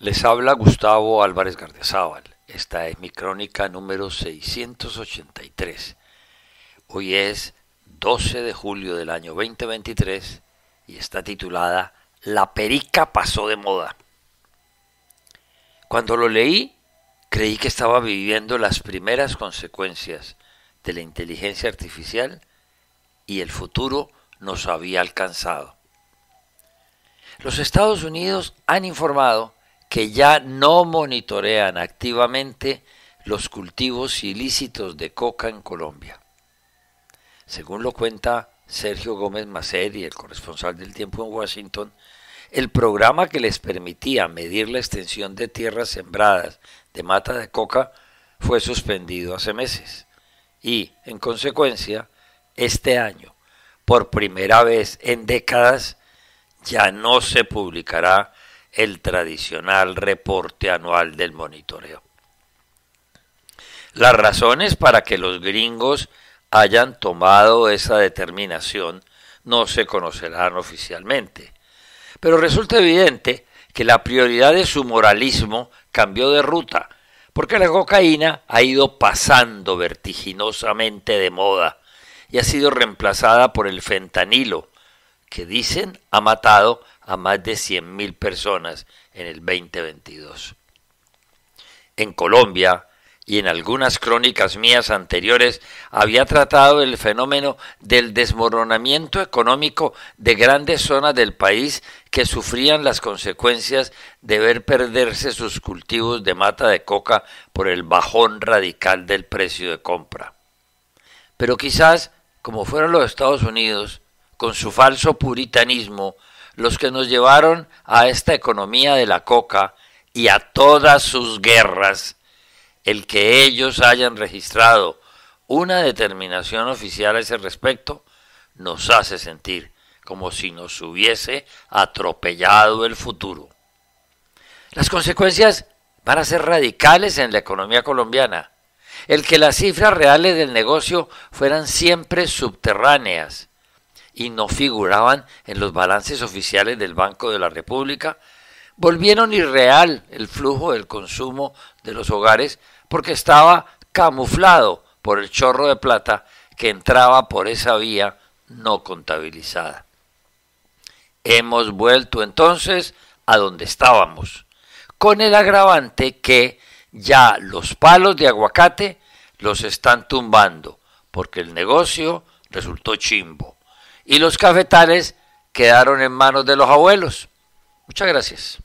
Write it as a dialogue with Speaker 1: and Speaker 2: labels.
Speaker 1: Les habla Gustavo Álvarez Gardezábal. Esta es mi crónica número 683. Hoy es 12 de julio del año 2023 y está titulada La perica pasó de moda. Cuando lo leí, creí que estaba viviendo las primeras consecuencias de la inteligencia artificial y el futuro nos había alcanzado. Los Estados Unidos han informado que ya no monitorean activamente los cultivos ilícitos de coca en Colombia. Según lo cuenta Sergio Gómez Maceri, el corresponsal del tiempo en Washington, el programa que les permitía medir la extensión de tierras sembradas de mata de coca fue suspendido hace meses y, en consecuencia, este año, por primera vez en décadas, ya no se publicará el tradicional reporte anual del monitoreo. Las razones para que los gringos hayan tomado esa determinación no se conocerán oficialmente, pero resulta evidente que la prioridad de su moralismo cambió de ruta, porque la cocaína ha ido pasando vertiginosamente de moda y ha sido reemplazada por el fentanilo, que dicen ha matado a más de 100.000 personas en el 2022. En Colombia, y en algunas crónicas mías anteriores había tratado el fenómeno del desmoronamiento económico de grandes zonas del país que sufrían las consecuencias de ver perderse sus cultivos de mata de coca por el bajón radical del precio de compra. Pero quizás, como fueron los Estados Unidos, con su falso puritanismo los que nos llevaron a esta economía de la coca y a todas sus guerras, el que ellos hayan registrado una determinación oficial a ese respecto nos hace sentir como si nos hubiese atropellado el futuro. Las consecuencias van a ser radicales en la economía colombiana. El que las cifras reales del negocio fueran siempre subterráneas, y no figuraban en los balances oficiales del Banco de la República, volvieron irreal el flujo del consumo de los hogares porque estaba camuflado por el chorro de plata que entraba por esa vía no contabilizada. Hemos vuelto entonces a donde estábamos, con el agravante que ya los palos de aguacate los están tumbando, porque el negocio resultó chimbo y los cafetales quedaron en manos de los abuelos. Muchas gracias.